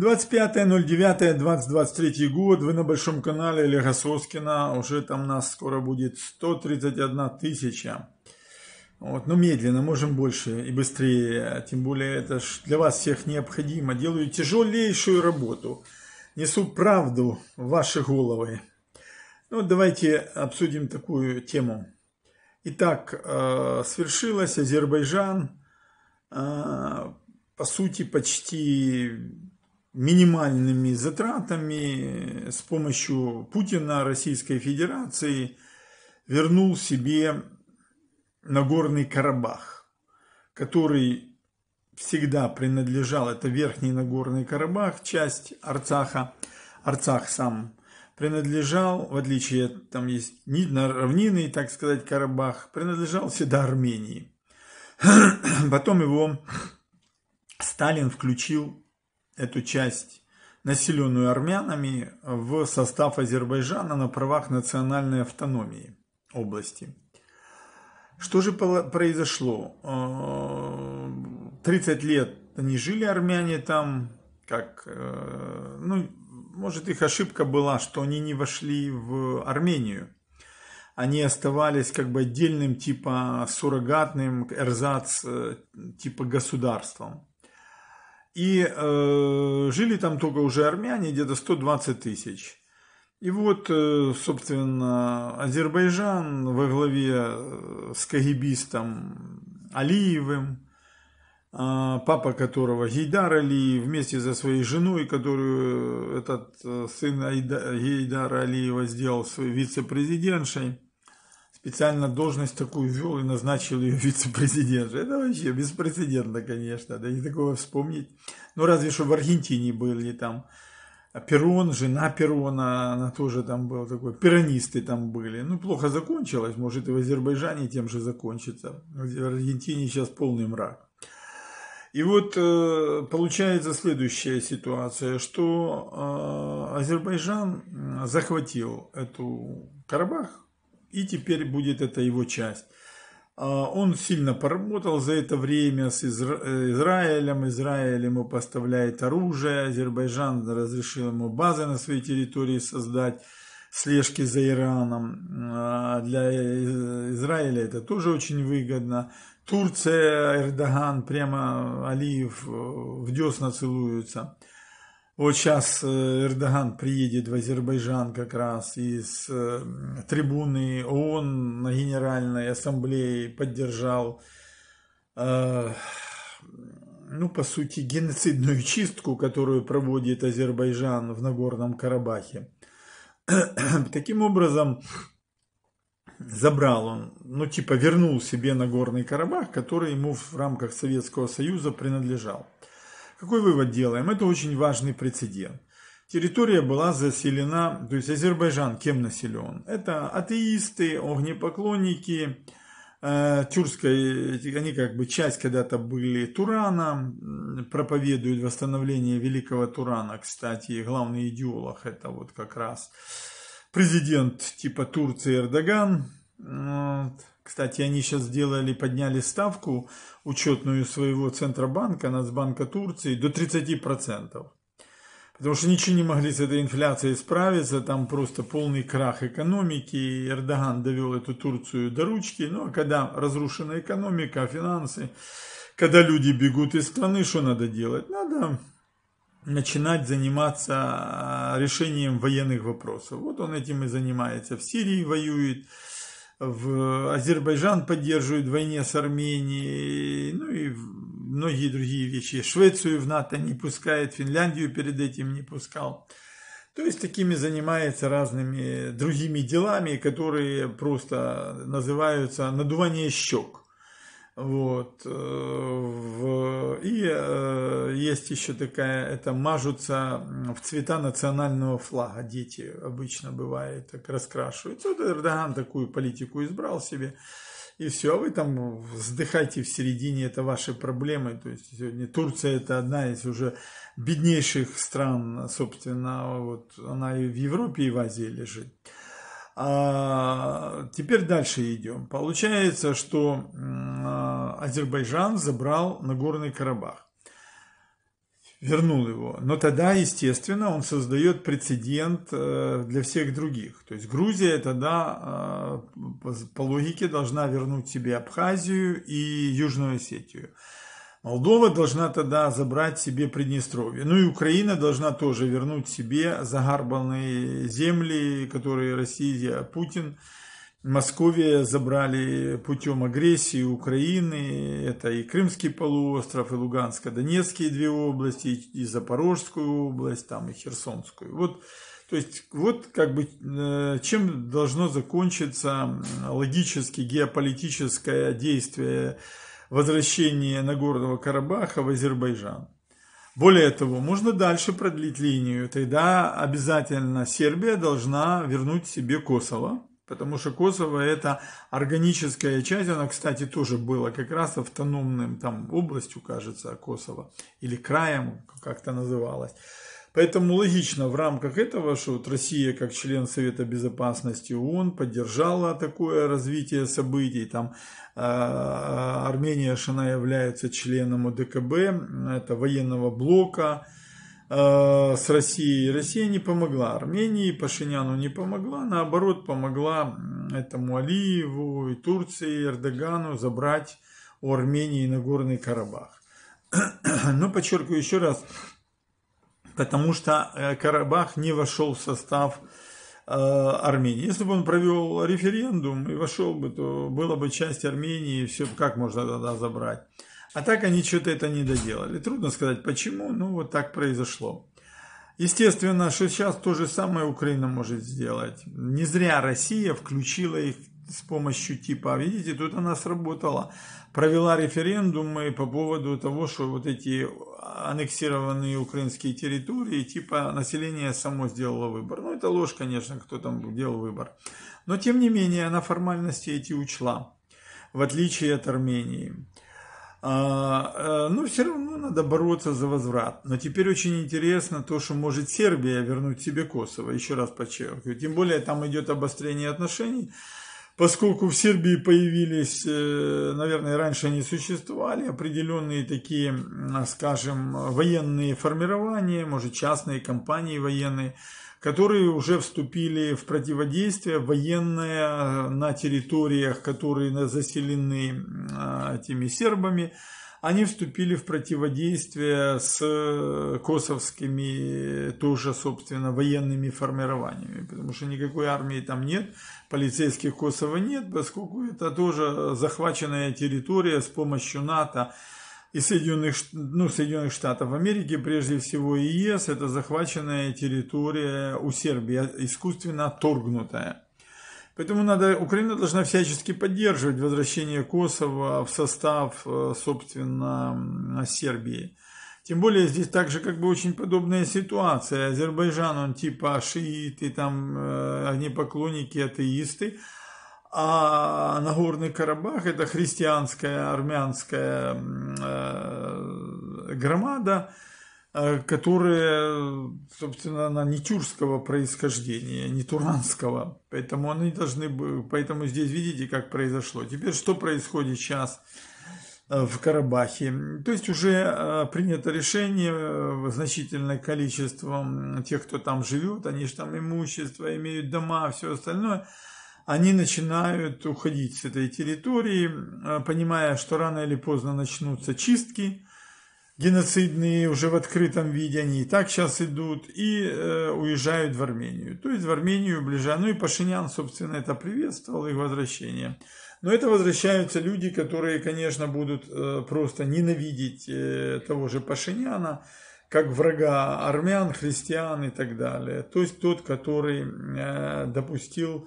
25.09.2023 год, вы на большом канале Олега Соскина, уже там нас скоро будет 131 тысяча. Вот, но медленно, можем больше и быстрее, тем более это ж для вас всех необходимо. Делаю тяжелейшую работу, несу правду в ваши головы. Ну, давайте обсудим такую тему. Итак, э, свершилось Азербайджан, э, по сути, почти минимальными затратами э, с помощью Путина Российской Федерации вернул себе Нагорный Карабах, который всегда принадлежал, это Верхний Нагорный Карабах, часть Арцаха, Арцах сам принадлежал, в отличие, там есть равнины, так сказать, Карабах, принадлежал всегда Армении. Потом его Сталин включил эту часть, населенную армянами, в состав Азербайджана на правах национальной автономии области. Что же произошло? 30 э, лет они жили, армяне, там, как, э, ну, может, их ошибка была, что они не вошли в Армению. Они оставались как бы отдельным, типа суррогатным, эрзац, э, типа государством. И э, жили там только уже армяне, где-то 120 тысяч. И вот, э, собственно, Азербайджан во главе э, с кагибистом Алиевым, а, папа которого Гейдар Алиев, вместе со своей женой, которую э, этот сын Гейдара Алиева сделал своей вице-президентшей, специально должность такую ввел и назначил ее вице-президент. Это вообще беспрецедентно, конечно, да не такого вспомнить. Ну, разве что в Аргентине были там Перрон, жена Перрона, она тоже там была такой, перонисты там были. Ну, плохо закончилось, может и в Азербайджане тем же закончится. В Аргентине сейчас полный мрак. И вот э, получается следующая ситуация, что э, Азербайджан захватил эту Карабах, и теперь будет это его часть. А, он сильно поработал за это время с Изра... Э, Израилем. Израиль ему поставляет оружие. Азербайджан разрешил ему базы на своей территории создать, слежки за Ираном. А, для Израиля это тоже очень выгодно. Турция, Эрдоган, прямо Алиев э, в десна целуются. Вот сейчас э, Эрдоган приедет в Азербайджан как раз из э, трибуны ООН на Генеральной Ассамблее поддержал, э, ну, по сути, геноцидную чистку, которую проводит Азербайджан в Нагорном Карабахе. Таким образом, забрал он, ну, типа вернул себе Нагорный Карабах, который ему в рамках Советского Союза принадлежал. Какой вывод делаем? Это очень важный прецедент. Территория была заселена, то есть Азербайджан кем населен? Это атеисты, огнепоклонники, э, они как бы часть когда-то были Турана, проповедуют восстановление великого Турана, кстати, главный идеолог это вот как раз президент типа Турции Эрдоган. Вот. Кстати, они сейчас сделали, подняли ставку учетную своего Центробанка, Нацбанка Турции до 30%. Потому что ничего не могли с этой инфляцией справиться, там просто полный крах экономики, и Эрдоган довел эту Турцию до ручки. Ну а когда разрушена экономика, финансы, когда люди бегут из страны, что надо делать? Надо начинать заниматься а, решением военных вопросов. Вот он этим и занимается. В Сирии воюет, в Азербайджан поддерживает в войне с Арменией, ну и многие другие вещи. Швецию в НАТО не пускает, Финляндию перед этим не пускал. То есть такими занимается разными другими делами, которые просто называются надувание щек. Вот. Э, в... И э, есть еще такая, это мажутся в цвета национального флага. Дети обычно бывает так раскрашивают. Вот Эрдоган такую политику избрал себе. И все, а вы там вздыхайте в середине, это ваши проблемы. То есть сегодня Турция это одна из уже беднейших стран, собственно, вот она и в Европе, и в Азии лежит. А теперь дальше идем. Получается, что а, Азербайджан забрал Нагорный Карабах. Вернул его. Но тогда, естественно, он создает прецедент э, для всех других. То есть Грузия тогда а, по логике должна вернуть себе Абхазию и Южную Осетию. Молдова должна тогда забрать себе Приднестровье. Ну и Украина должна тоже вернуть себе загарбанные земли, которые Россия, Путин, Московия забрали путем агрессии Украины. Это и Крымский полуостров, и Луганско-Донецкие две области, и Запорожскую область, там и Херсонскую. Вот то есть вот как бы э, чем должно закончиться логически геополитическое действие возвращение Нагорного Карабаха в Азербайджан. Более того, можно дальше продлить линию, тогда обязательно Сербия должна вернуть себе Косово, потому что Косово это органическая часть, она, кстати, тоже была как раз автономным там областью, кажется, Косово, или краем, как-то называлось. Поэтому логично в рамках этого, что вот Россия как член Совета Безопасности ООН поддержала такое развитие событий. Там э, Армения, она является членом ОДКБ, это военного блока э, с Россией. Россия не помогла Армении, Пашиняну не помогла, наоборот помогла этому Алиеву и Турции, и Эрдогану забрать у Армении Нагорный Карабах. Но ну, подчеркиваю еще раз, потому что э, Карабах не вошел в состав э, Армении. Если бы он провел референдум и вошел бы, то было бы часть Армении, и все, как можно тогда забрать. А так они что-то это не доделали. Трудно сказать почему, но вот так произошло. Естественно, что сейчас то же самое Украина может сделать. Не зря Россия включила их с помощью типа. «А, видите, тут она сработала. Провела референдумы по поводу того, что вот эти аннексированные украинские территории, типа население само сделало выбор. Ну, это ложь, конечно, кто там делал выбор. Но, тем не менее, она формальности эти учла, в отличие от Армении. А, э, но ну, все равно надо бороться за возврат. Но теперь очень интересно то, что может Сербия вернуть себе Косово. Еще раз подчеркиваю. Тем более там идет обострение отношений поскольку в Сербии появились, э, наверное, раньше они существовали, определенные такие, скажем, военные формирования, может, частные компании военные, которые уже вступили в противодействие военное э, на территориях, которые заселены а, этими сербами они вступили в противодействие с э, косовскими э, тоже, собственно, военными формированиями, потому что никакой армии там нет, полицейских Косово нет, поскольку это тоже захваченная территория с помощью НАТО и Соединенных, ну, Соединенных Штатов Америки, прежде всего и ЕС, это захваченная территория у Сербии, искусственно отторгнутая. Поэтому надо, Украина должна всячески поддерживать возвращение Косово в состав, э, собственно, Сербии. Тем более здесь также как бы очень подобная ситуация. Азербайджан, он типа шииты, там э, они поклонники атеисты. А Нагорный Карабах это христианская армянская э, громада, Э, которые, собственно, на не тюркского происхождения, не туранского. Поэтому они должны были, поэтому здесь видите, как произошло. Теперь что происходит сейчас э, в Карабахе? То есть уже э, принято решение, значительное количество тех, кто там живет, они же там имущество имеют, дома, все остальное, они начинают уходить с этой территории, понимая, что рано или поздно начнутся чистки – геноцидные уже в открытом виде, они и так сейчас идут, и э, уезжают в Армению. То есть в Армению ближе. Ну и Пашинян, собственно, это приветствовал, их возвращение. Но это возвращаются люди, которые, конечно, будут э, просто ненавидеть э, того же Пашиняна, как врага армян, христиан и так далее. То есть тот, который э, допустил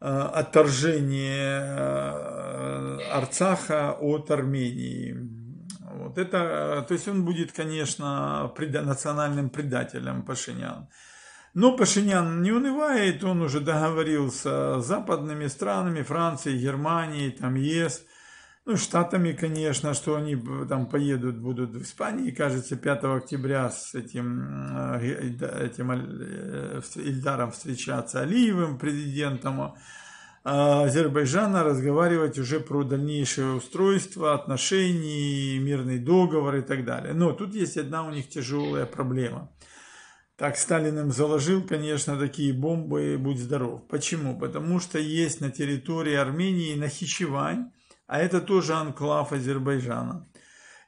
э, отторжение э, Арцаха от Армении. Вот это, э, то есть он будет, конечно, преда национальным предателем Пашинян. Но Пашинян не унывает, он уже договорился с западными странами, Францией, Германией, там ЕС, ну, Штатами, конечно, что они там поедут, будут в Испании, кажется, 5 октября с этим, э, этим Ильдаром э, встречаться, Алиевым, президентом, а а, Азербайджана разговаривать уже про дальнейшее устройство, отношений, мирный договор и так далее. Но тут есть одна у них тяжелая проблема. Так Сталин им заложил, конечно, такие бомбы, будь здоров. Почему? Потому что есть на территории Армении Нахичевань, а это тоже анклав Азербайджана.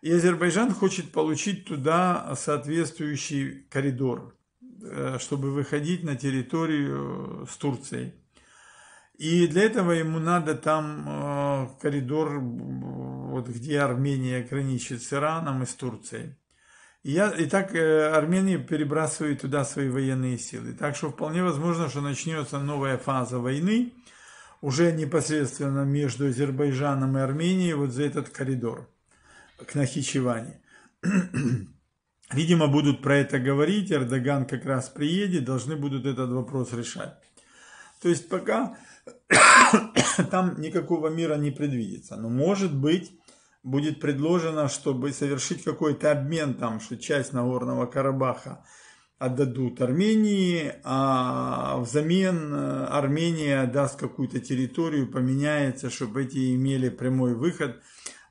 И Азербайджан хочет получить туда соответствующий коридор, э, чтобы выходить на территорию с Турцией. И для этого ему надо там э, коридор, вот где Армения граничит с Ираном и с Турцией. И, я, и так э, Армения перебрасывает туда свои военные силы. Так что вполне возможно, что начнется новая фаза войны, уже непосредственно между Азербайджаном и Арменией, вот за этот коридор к Нахичеване. Видимо, будут про это говорить, Эрдоган как раз приедет, должны будут этот вопрос решать. То есть пока там никакого мира не предвидится. Но может быть будет предложено, чтобы совершить какой-то обмен там, что часть Нагорного Карабаха отдадут Армении, а взамен э, Армения даст какую-то территорию, поменяется, чтобы эти имели прямой выход.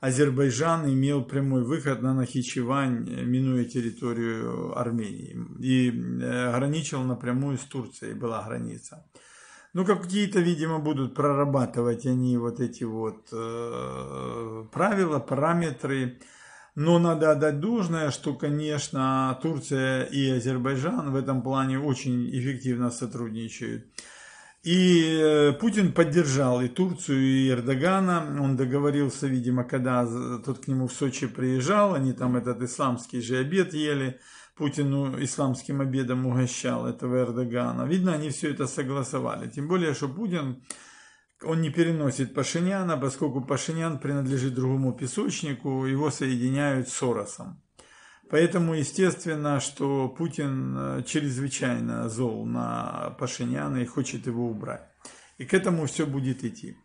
Азербайджан имел прямой выход на Нахичевань, минуя территорию Армении, и э, граничил напрямую с Турцией, была граница. Ну, какие-то, видимо, будут прорабатывать они вот эти вот э, правила, параметры. Но надо отдать должное, что, конечно, Турция и Азербайджан в этом плане очень эффективно сотрудничают. И э, Путин поддержал и Турцию, и Эрдогана. Он договорился, видимо, когда тот к нему в Сочи приезжал, они там этот исламский же обед ели. Путину исламским обедом угощал этого Эрдогана. Видно, они все это согласовали. Тем более, что Путин, он не переносит Пашиняна, поскольку Пашинян принадлежит другому песочнику, его соединяют с Соросом. Поэтому, естественно, что Путин э, чрезвычайно зол на Пашиняна и хочет его убрать. И к этому все будет идти.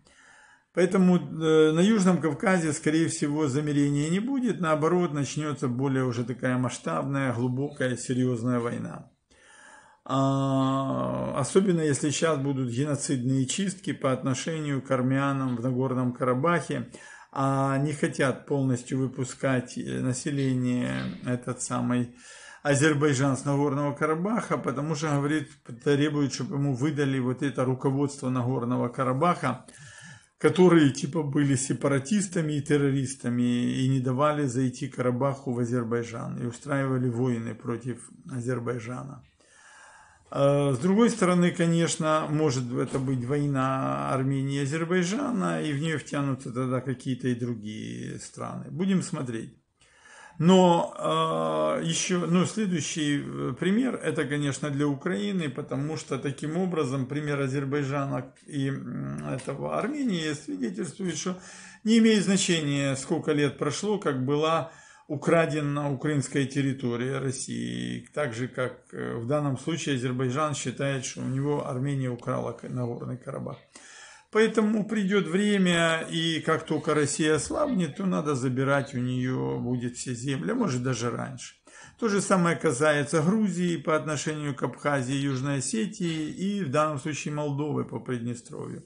Поэтому э, на Южном Кавказе, скорее всего, замирения не будет. Наоборот, начнется более уже такая масштабная, глубокая, серьезная война. А, особенно если сейчас будут геноцидные чистки по отношению к армянам в Нагорном Карабахе, а не хотят полностью выпускать э, население этот самый Азербайджан с Нагорного Карабаха, потому что, говорит, требует, чтобы ему выдали вот это руководство Нагорного Карабаха, которые типа были сепаратистами и террористами и не давали зайти Карабаху в Азербайджан и устраивали войны против Азербайджана. А, с другой стороны, конечно, может это быть война Армении и Азербайджана, и в нее втянутся тогда какие-то и другие страны. Будем смотреть. Но э, еще, ну, следующий э, пример, это, конечно, для Украины, потому что таким образом пример Азербайджана и этого Армении свидетельствует, что не имеет значения, сколько лет прошло, как была украдена украинская территория России. Так же, как э, в данном случае Азербайджан считает, что у него Армения украла Нагорный Карабах. Поэтому придет время, и как только Россия ослабнет, то надо забирать у нее будет все земли, а может даже раньше. То же самое касается Грузии по отношению к Абхазии, Южной Осетии и в данном случае Молдовы по Приднестровью.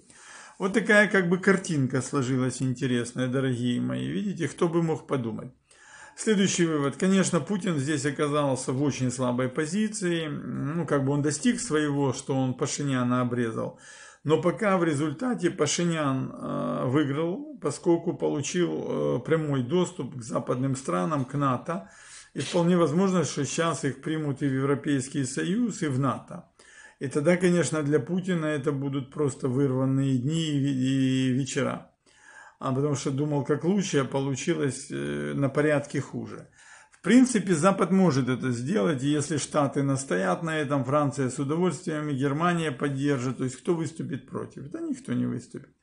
Вот такая как бы картинка сложилась интересная, дорогие мои. Видите, кто бы мог подумать. Следующий вывод. Конечно, Путин здесь оказался в очень слабой позиции. Ну, как бы он достиг своего, что он Пашиняна обрезал. Но пока в результате Пашинян э, выиграл, поскольку получил э, прямой доступ к западным странам, к НАТО. И вполне возможно, что сейчас их примут и в Европейский Союз, и в НАТО. И тогда, конечно, для Путина это будут просто вырванные дни и вечера. А потому что думал, как лучше, а получилось э, на порядке хуже. В принципе, Запад может это сделать, если Штаты настоят на этом, Франция с удовольствием, и Германия поддержит, то есть кто выступит против? Да никто не выступит.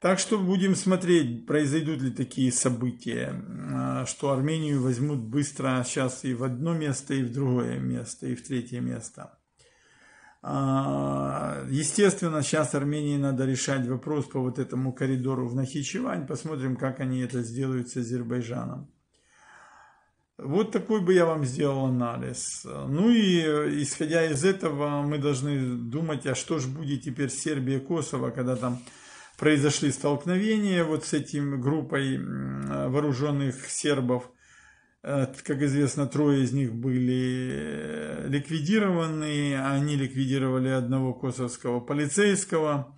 Так что будем смотреть, произойдут ли такие события, а, что Армению возьмут быстро сейчас и в одно место, и в другое место, и в третье место. А, естественно, сейчас Армении надо решать вопрос по вот этому коридору в Нахичевань. Посмотрим, как они это сделают с Азербайджаном. Вот такой бы я вам сделал анализ. Ну и исходя из этого мы должны думать, а что же будет теперь Сербия Косово, когда там произошли столкновения вот с этим группой вооруженных сербов. Э, как известно, трое из них были э, ликвидированы, они ликвидировали одного косовского полицейского,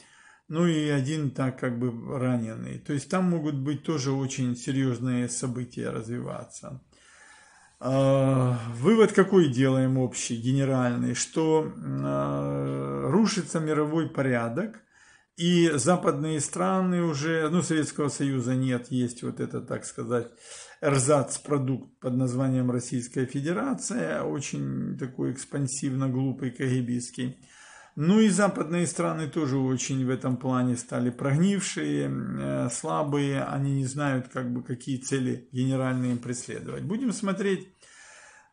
ну и один так как бы раненый. То есть там могут быть тоже очень серьезные события развиваться. А, вывод какой делаем общий, генеральный, что а, рушится мировой порядок, и западные страны уже, ну, Советского Союза нет, есть вот это, так сказать, эрзац-продукт под названием Российская Федерация, очень такой экспансивно глупый, кагибистский. Ну и западные страны тоже очень в этом плане стали прогнившие, э, слабые, они не знают, как бы, какие цели генеральные преследовать. Будем смотреть,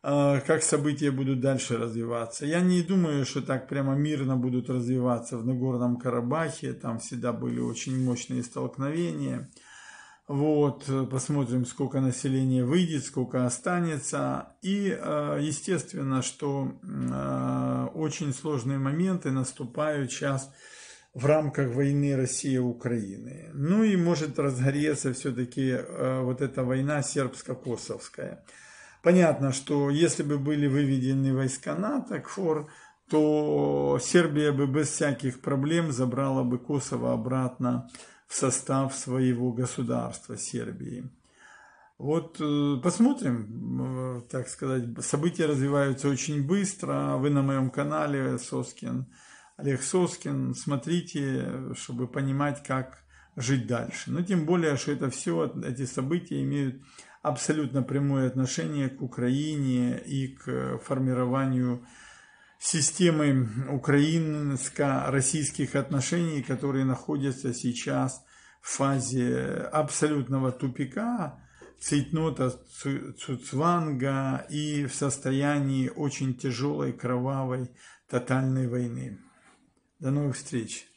э, как события будут дальше развиваться. Я не думаю, что так прямо мирно будут развиваться в Нагорном Карабахе, там всегда были очень мощные столкновения – вот, э, посмотрим, сколько населения выйдет, сколько останется. И, э, естественно, что э, очень сложные моменты наступают сейчас в рамках войны России-Украины. Ну и может разгореться все-таки вот эта война сербско-косовская. Понятно, что если бы были выведены войска НАТО КФОР, то Сербия бы без всяких проблем забрала бы Косово обратно в в состав своего государства Сербии. Вот э, посмотрим, э, так сказать, события развиваются очень быстро. Вы на моем канале Соскин, Олег Соскин, смотрите, чтобы понимать, как жить дальше. Но тем более, что это все, эти события имеют абсолютно прямое отношение к Украине и к формированию системы украинско-российских отношений, которые находятся сейчас в фазе абсолютного тупика, цейтнота Цуцванга и в состоянии очень тяжелой, кровавой, тотальной войны. До новых встреч!